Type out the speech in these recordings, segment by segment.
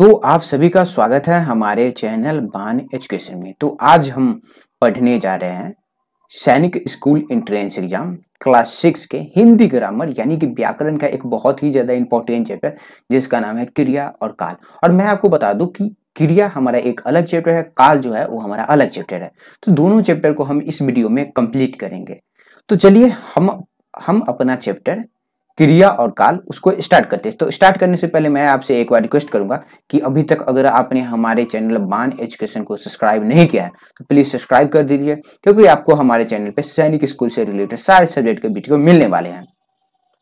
तो आप सभी का स्वागत है हमारे चैनल बान एजुकेशन में तो आज हम पढ़ने जा रहे हैं Sainik school entrance exam class six के हिंदी ग्रामर यानी कि व्याकरण का एक बहुत ही ज़्यादा इंपॉर्टेंट चैप्टर जिसका नाम है क्रिया और काल और मैं आपको बता दूं कि क्रिया हमारा एक अलग चैप्टर है काल जो है वो हमारा अलग चैप्टर है तो दोनों चैप्टर को हम इस वीडियो में कंप्लीट करेंगे तो चलिए हम हम अपना चैप्टर क्रिया और काल उसको स्टार्ट करते हैं तो स्टार्ट करने से पहले मैं आपसे एक बार रिक्वेस्ट करूंगा कि अभी तक अगर आपने हमारे चैनल बान एजुकेशन को सब्सक्राइब नहीं किया है तो प्लीज सब्सक्राइब कर दीजिए क्योंकि आपको हमारे चैनल पर सैनिक स्कूल से रिलेटेड सारे सब्जेक्ट के वीडियो मिलने वाले हैं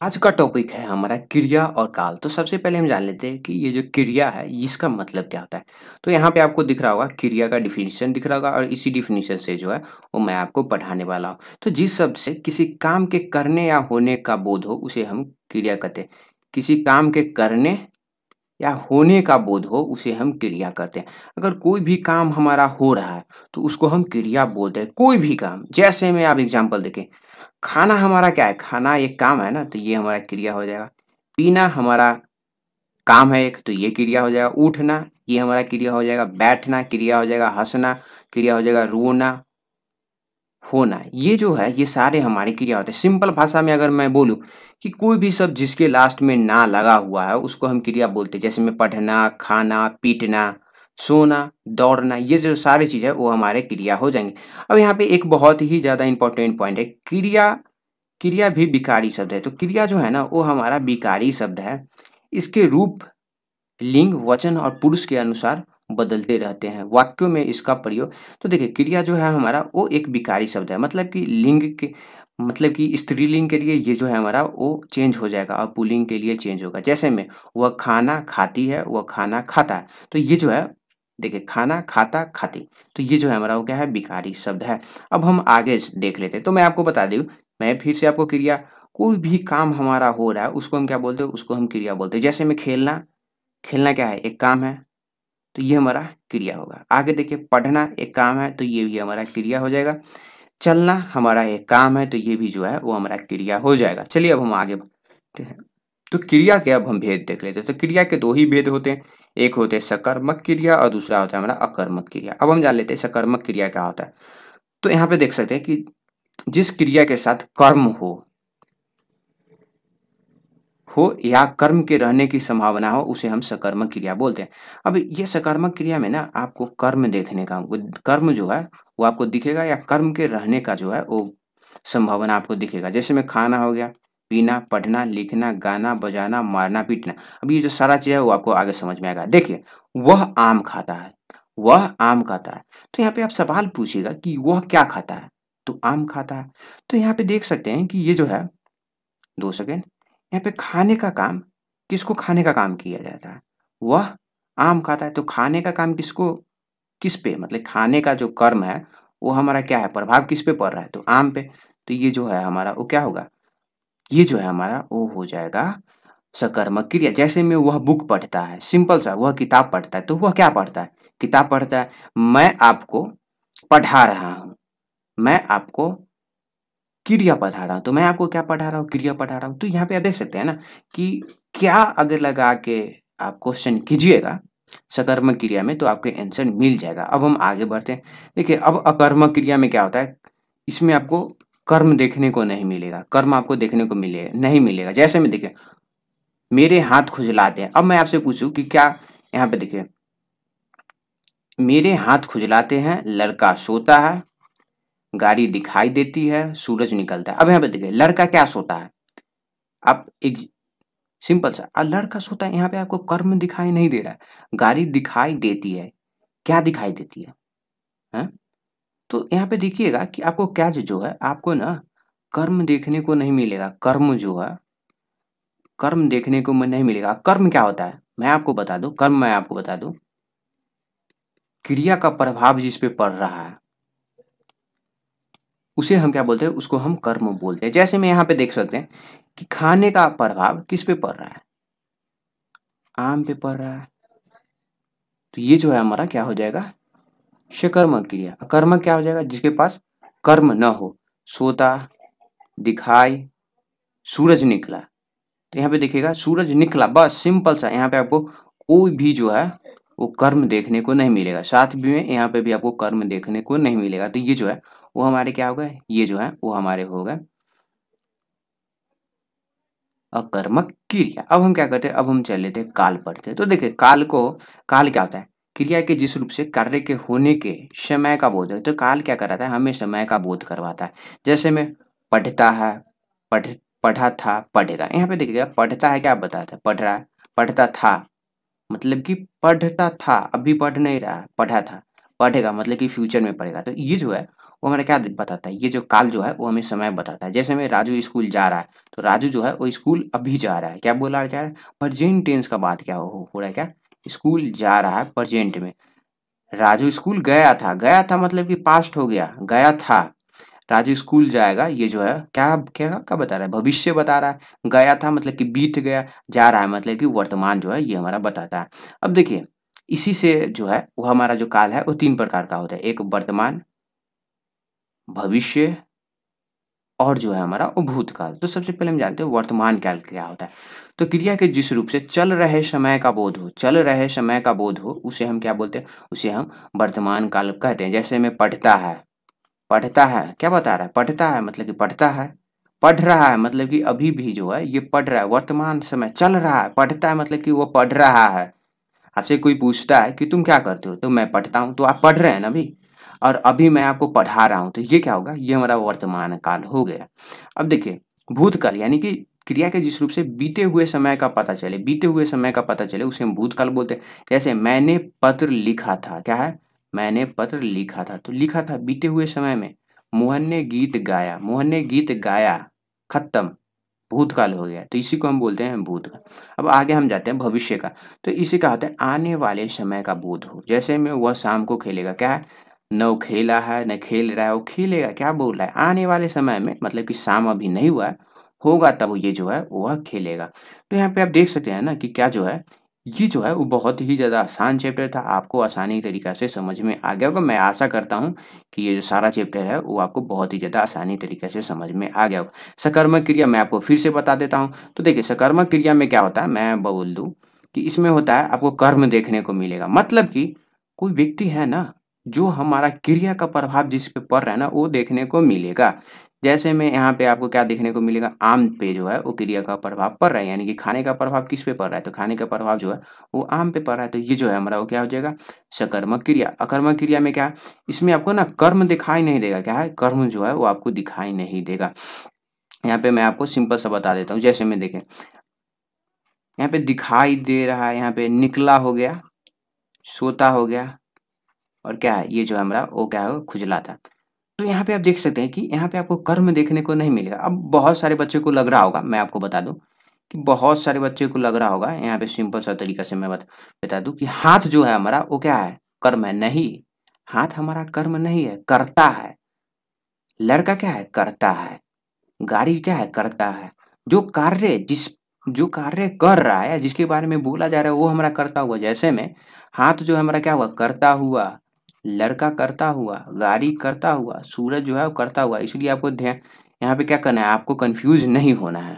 आज का टॉपिक है हमारा क्रिया और काल तो सबसे पहले हम जान लेते हैं कि ये जो क्रिया है इसका मतलब क्या होता है तो यहाँ पे आपको दिख रहा होगा क्रिया का डिफिनीशन दिख रहा होगा और इसी डिफिनीशन से जो है वो मैं आपको पढ़ाने वाला हूँ तो जिस शब्द से किसी काम के करने या होने का बोध हो उसे हम क्रिया कहते हैं किसी काम के करने या होने का बोध हो उसे हम क्रिया कहते हैं अगर कोई भी काम हमारा हो रहा है तो उसको हम क्रिया बोलते हैं कोई भी काम जैसे मैं आप एग्जाम्पल देखें खाना हमारा क्या है खाना एक काम है ना तो ये हमारा क्रिया हो जाएगा पीना हमारा काम है एक तो ये क्रिया हो जाएगा उठना ये हमारा क्रिया हो जाएगा बैठना क्रिया हो जाएगा हंसना क्रिया हो जाएगा रोना होना ये जो है ये सारे हमारे क्रिया होते हैं सिंपल भाषा में अगर मैं बोलूँ कि कोई भी शब्द जिसके लास्ट में ना लगा हुआ है उसको हम क्रिया बोलते हैं जैसे में पढ़ना खाना पीटना सोना दौड़ना ये जो सारे चीज़ है वो हमारे क्रिया हो जाएंगे अब यहाँ पे एक बहुत ही ज़्यादा इंपॉर्टेंट पॉइंट है क्रिया क्रिया भी विकारी शब्द है तो क्रिया जो है ना वो हमारा विकारी शब्द है इसके रूप लिंग वचन और पुरुष के अनुसार बदलते रहते हैं वाक्यों में इसका प्रयोग तो देखिए क्रिया जो है हमारा वो एक विकारी शब्द है मतलब कि लिंग के मतलब कि स्त्रीलिंग के लिए ये जो है हमारा वो चेंज हो जाएगा और पुलिंग के लिए चेंज होगा जैसे में वह खाना खाती है वह खाना खाता है तो ये जो है देखिए खाना खाता खाती तो ये जो है हमारा वो क्या है बिकारी शब्द है अब हम आगे देख लेते हैं तो मैं आपको बता दू मैं फिर से आपको क्रिया कोई भी काम हमारा हो रहा है उसको हम क्या बोलते हैं उसको हम क्रिया बोलते हैं जैसे में खेलना खेलना क्या है एक काम है तो ये हमारा क्रिया होगा आगे देखिए पढ़ना एक काम है तो ये भी हमारा क्रिया हो जाएगा चलना हमारा एक काम है तो ये भी जो है वो हमारा क्रिया हो जाएगा चलिए अब हम आगे बढ़ते हैं तो क्रिया के अब हम भेद देख लेते हैं तो क्रिया के दो ही भेद होते हैं एक होते हैं सकर्मक क्रिया और दूसरा होता है हमारा अकर्मक क्रिया अब हम जान लेते हैं सकर्मक क्रिया क्या होता है तो यहाँ पे देख सकते हैं कि जिस क्रिया के साथ कर्म हो हो या कर्म के रहने की संभावना हो उसे हम सकर्मक क्रिया बोलते हैं अब ये सकर्मक क्रिया में ना आपको कर्म देखने का कर्म जो है वो आपको दिखेगा या कर्म के रहने का जो है वो संभावना आपको दिखेगा जैसे में खाना हो गया पीना पढ़ना लिखना गाना बजाना मारना पीटना अब ये जो सारा चीज़ है वो आपको आगे समझ में आएगा देखिए वह आम खाता है वह आम खाता है तो यहाँ पे आप सवाल पूछिएगा कि वह क्या खाता है तो आम खाता है तो यहाँ पे देख सकते हैं कि ये जो है दो सेकेंड यहाँ पे खाने का काम किसको खाने का काम किया जाता है वह आम खाता है तो खाने का काम किसको किस पे मतलब खाने का जो कर्म है वो हमारा क्या है प्रभाव किस पे पड़ रहा है तो आम पे तो ये जो है हमारा वो क्या होगा ये जो है हमारा वो हो जाएगा सकर्मक क्रिया जैसे में वह बुक पढ़ता है सिंपल सा वह किताब पढ़ता है तो वह क्या पढ़ता है किताब पढ़ता है मैं आपको पढ़ा रहा हूं मैं आपको क्रिया पढ़ा रहा हूं तो मैं आपको क्या पढ़ा रहा हूँ क्रिया पढ़ा रहा हूं तो यहाँ पे आप देख सकते हैं ना कि क्या अगर लगा के आप क्वेश्चन कीजिएगा सकर्मक क्रिया में तो आपके आंसर मिल जाएगा अब हम आगे बढ़ते हैं देखिए अब अकर्मक क्रिया में क्या होता है इसमें आपको कर्म देखने को नहीं मिलेगा कर्म आपको देखने को मिलेगा नहीं मिलेगा जैसे में देखे मेरे हाथ खुजलाते हैं अब मैं आपसे पूछूं कि क्या यहाँ पे देखिए मेरे हाथ खुजलाते हैं लड़का सोता है गाड़ी दिखाई देती है सूरज निकलता है अब यहाँ पे देखिए लड़का क्या सोता है आप एक सिंपल सा लड़का सोता है यहाँ पे आपको कर्म दिखाई नहीं दे रहा है गाड़ी दिखाई देती है क्या दिखाई देती है, है? हाँ? तो यहाँ पे देखिएगा कि आपको कैच जो है आपको ना कर्म देखने को नहीं मिलेगा कर्म जो है कर्म देखने को नहीं मिलेगा कर्म क्या होता है मैं आपको बता दू कर्म मैं आपको बता दू क्रिया का प्रभाव जिस पे पड़ रहा है उसे हम क्या बोलते हैं उसको हम कर्म बोलते हैं जैसे मैं यहाँ पे देख सकते हैं कि खाने का प्रभाव किस पे पड़ रहा है आम पे पड़ रहा है तो ये जो है हमारा क्या हो जाएगा सकर्मा क्रिया कर्म क्या हो जाएगा जिसके पास कर्म न हो सोता दिखाई सूरज निकला तो यहाँ पे देखिएगा सूरज निकला बस सिंपल सा यहाँ पे आपको कोई भी जो है वो कर्म देखने को नहीं मिलेगा साथ भी में यहाँ पे भी आपको कर्म देखने को नहीं मिलेगा तो ये जो है वो हमारे क्या हो गए ये जो है वो हमारे हो गए अकर्मक क्रिया अब हम क्या करते हैं अब हम चल लेते हैं काल पढ़ते हैं तो देखिए काल को काल क्या होता है क्रिया के जिस रूप से कार्य के होने के समय का बोध है तो काल क्या कराता है हमें समय का बोध करवाता है जैसे में पढ़ता है पढ़ पढ़ा था पढ़ेगा यहाँ पे देखिएगा पढ़ता है क्या बताता है पढ़ रहा है पढ़ता था मतलब कि पढ़ता था अभी पढ़ नहीं रहा पढ़ा था पढ़ेगा मतलब कि फ्यूचर में पढ़ेगा तो ये जो है वो हमारे क्या बताता है ये जो काल जो है वो हमें समय बताता है जैसे मैं राजू स्कूल जा रहा है तो राजू जो है वो स्कूल अभी जा रहा है क्या बोला जा रहा है प्रजेंट टेंस का बात क्या हो, हो रहा है क्या स्कूल जा रहा है प्रजेंट में राजू स्कूल गया था गया था मतलब कि पास्ट हो गया गया था राजू स्कूल जाएगा ये जो है क्या क्या क्या बता रहा है भविष्य बता रहा है गया था मतलब कि बीत गया जा रहा है मतलब कि वर्तमान जो है ये हमारा बताता है अब देखिए इसी से जो है वो हमारा जो काल है वो तीन प्रकार का होता है एक वर्तमान भविष्य और जो है हमारा वो भूतकाल तो सबसे पहले हम जानते हैं वर्तमान काल क्या होता है तो क्रिया के जिस रूप से चल रहे समय का बोध हो चल रहे समय का बोध हो उसे हम क्या बोलते हैं उसे हम वर्तमान काल कहते हैं जैसे में पढ़ता है पढ़ता है क्या बता रहा है पढ़ता है मतलब कि पढ़ता है पढ़ रहा है मतलब कि अभी भी जो है ये पढ़ रहा है वर्तमान समय चल रहा है पढ़ता है मतलब कि वो पढ़ रहा है आपसे कोई पूछता है कि तुम क्या करते हो तो मैं पढ़ता हूँ तो आप पढ़ रहे हैं ना अभी और अभी मैं आपको पढ़ा रहा हूँ तो ये क्या होगा ये हमारा वर्तमान काल हो गया अब देखिए भूतकाल यानी कि क्रिया के जिस रूप से बीते हुए समय का पता चले बीते हुए समय का पता चले उसे हम भूतकाल बोलते हैं जैसे मैंने पत्र लिखा था क्या है मैंने पत्र लिखा था तो लिखा था बीते हुए समय में मोहन ने गीत गाया मोहन ने गीत गाया खत्म भूतकाल हो गया तो इसी को हम बोलते हैं भूतकाल अब आगे हम जाते हैं भविष्य का तो इसी कहा होता है आने वाले समय का बोध हो जैसे में वह शाम को खेलेगा क्या है न वो खेला है न खेल रहा है वो खेलेगा क्या बोल रहा है आने वाले समय में मतलब कि शाम अभी नहीं हुआ है होगा तब ये जो है वह खेलेगा तो यहाँ पे आप देख सकते हैं ना कि क्या जो है ये जो है वो बहुत ही ज़्यादा आसान चैप्टर था आपको आसानी तरीका से समझ में आ गया होगा मैं आशा करता हूँ कि ये जो सारा चैप्टर है वो आपको बहुत ही ज़्यादा आसानी तरीके से समझ में आ गया होगा सकर्मक क्रिया मैं आपको फिर से बता देता हूँ तो देखिए सकर्मक क्रिया में क्या होता है मैं बोल दूँ कि इसमें होता है आपको कर्म देखने को मिलेगा मतलब कि कोई व्यक्ति है ना जो हमारा क्रिया का प्रभाव जिस पर पड़ रहा है ना वो देखने को मिलेगा जैसे में यहाँ पे आपको क्या देखने को मिलेगा आम पे जो है वो क्रिया का प्रभाव पड़ रहा है यानी कि खाने का प्रभाव किस पे पड़ रहा है तो खाने का प्रभाव जो है वो आम पे पड़ रहा है तो ये जो है हमारा वो क्या हो जाएगा सकर्मक क्रिया अकर्मक क्रिया में क्या इसमें आपको ना कर्म दिखाई नहीं देगा क्या है कर्म जो है वो आपको दिखाई नहीं देगा यहाँ पे मैं आपको सिंपल सा बता देता हूँ जैसे में देखें यहाँ पे दिखाई दे रहा है यहाँ पे निकला हो गया सोता हो गया और क्या है ये जो हमारा वो क्या है खुजला था तो यहाँ पे आप देख सकते हैं कि यहाँ पे आपको कर्म देखने को नहीं मिलेगा अब बहुत सारे बच्चे को लग रहा होगा मैं आपको बता दूँ कि बहुत सारे बच्चे को लग रहा होगा यहाँ पे सिंपल सा तरीका से मैं बता दूँ कि हाथ जो है हमारा वो क्या है कर्म है नहीं हाथ हमारा कर्म नहीं है करता है लड़का क्या है करता है गाड़ी क्या है करता है जो कार्य जिस जो कार्य कर रहा है जिसके बारे में बोला जा रहा है वो हमारा करता हुआ जैसे में हाथ जो हमारा क्या हुआ करता हुआ लड़का करता हुआ गाड़ी करता हुआ सूरज जो है वो करता हुआ इसलिए आपको ध्यान यहाँ पे क्या करना है आपको कंफ्यूज नहीं होना है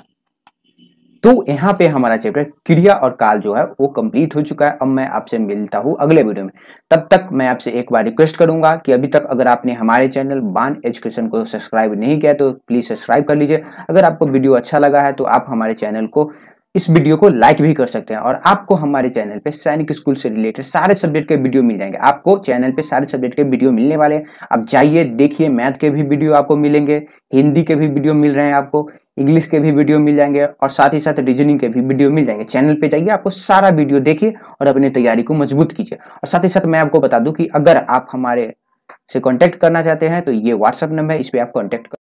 तो यहाँ पे हमारा चैप्टर क्रिया और काल जो है वो कंप्लीट हो चुका है अब मैं आपसे मिलता हूँ अगले वीडियो में तब तक मैं आपसे एक बार रिक्वेस्ट करूंगा कि अभी तक अगर आपने हमारे चैनल बान एजुकेशन को सब्सक्राइब नहीं किया तो प्लीज़ सब्सक्राइब कर लीजिए अगर आपको वीडियो अच्छा लगा है तो आप हमारे चैनल को इस वीडियो को लाइक भी कर सकते हैं और आपको हमारे चैनल पे सैनिक स्कूल से रिलेटेड सारे सब्जेक्ट के वीडियो मिल जाएंगे आपको चैनल पे सारे सब्जेक्ट के वीडियो मिलने वाले हैं आप जाइए देखिए मैथ के भी वीडियो आपको मिलेंगे हिंदी के भी वीडियो मिल रहे हैं आपको इंग्लिश के भी वीडियो मिल जाएंगे और साथ ही साथ रीजनिंग के भी वीडियो मिल जाएंगे चैनल पे जाइए आपको सारा वीडियो देखिए और अपनी तैयारी को मजबूत कीजिए और साथ ही साथ मैं आपको बता दूं कि अगर आप हमारे से कांटेक्ट करना चाहते हैं तो ये व्हाट्सअप नंबर है इस पर आप कांटेक्ट